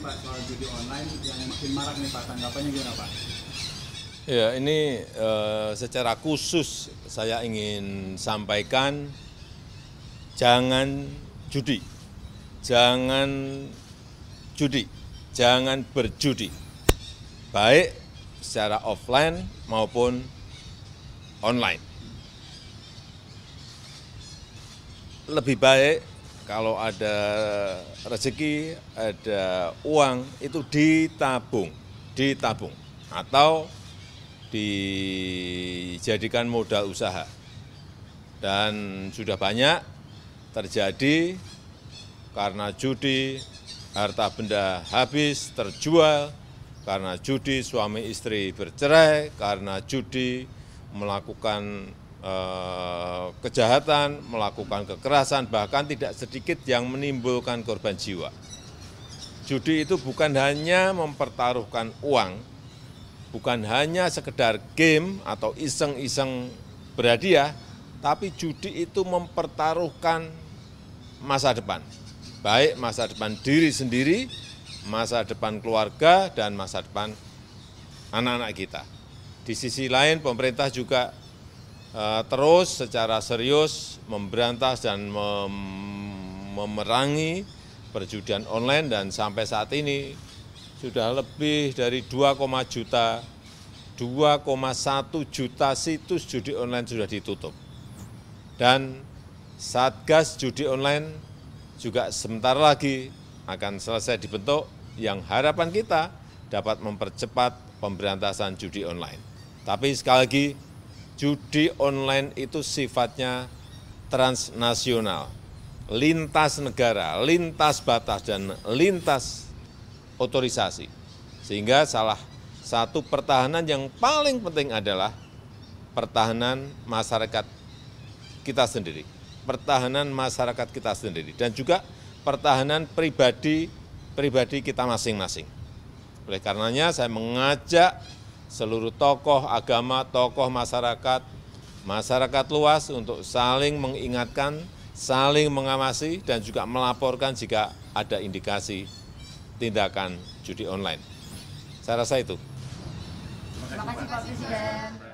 Pak soal judi online yang makin marak nih Pak, tanggapannya gimana Pak? Ya, ini eh, secara khusus saya ingin sampaikan jangan judi. Jangan judi. Jangan berjudi. Baik secara offline maupun online. Lebih baik kalau ada rezeki, ada uang, itu ditabung, ditabung atau dijadikan modal usaha. Dan sudah banyak terjadi karena judi, harta benda habis, terjual, karena judi suami istri bercerai, karena judi melakukan Eh, kejahatan, melakukan kekerasan, bahkan tidak sedikit yang menimbulkan korban jiwa. Judi itu bukan hanya mempertaruhkan uang, bukan hanya sekedar game atau iseng-iseng berhadiah, tapi judi itu mempertaruhkan masa depan. Baik masa depan diri sendiri, masa depan keluarga, dan masa depan anak-anak kita. Di sisi lain, pemerintah juga Eh, terus secara serius memberantas dan mem memerangi perjudian online dan sampai saat ini sudah lebih dari 2, juta 2,1 juta situs judi online sudah ditutup. Dan Satgas Judi Online juga sebentar lagi akan selesai dibentuk yang harapan kita dapat mempercepat pemberantasan judi online. Tapi sekali lagi judi online itu sifatnya transnasional, lintas negara, lintas batas, dan lintas otorisasi. Sehingga salah satu pertahanan yang paling penting adalah pertahanan masyarakat kita sendiri, pertahanan masyarakat kita sendiri, dan juga pertahanan pribadi pribadi kita masing-masing. Oleh karenanya saya mengajak seluruh tokoh agama, tokoh masyarakat, masyarakat luas untuk saling mengingatkan, saling mengawasi, dan juga melaporkan jika ada indikasi tindakan judi online. Saya rasa itu. Terima kasih Pak Presiden.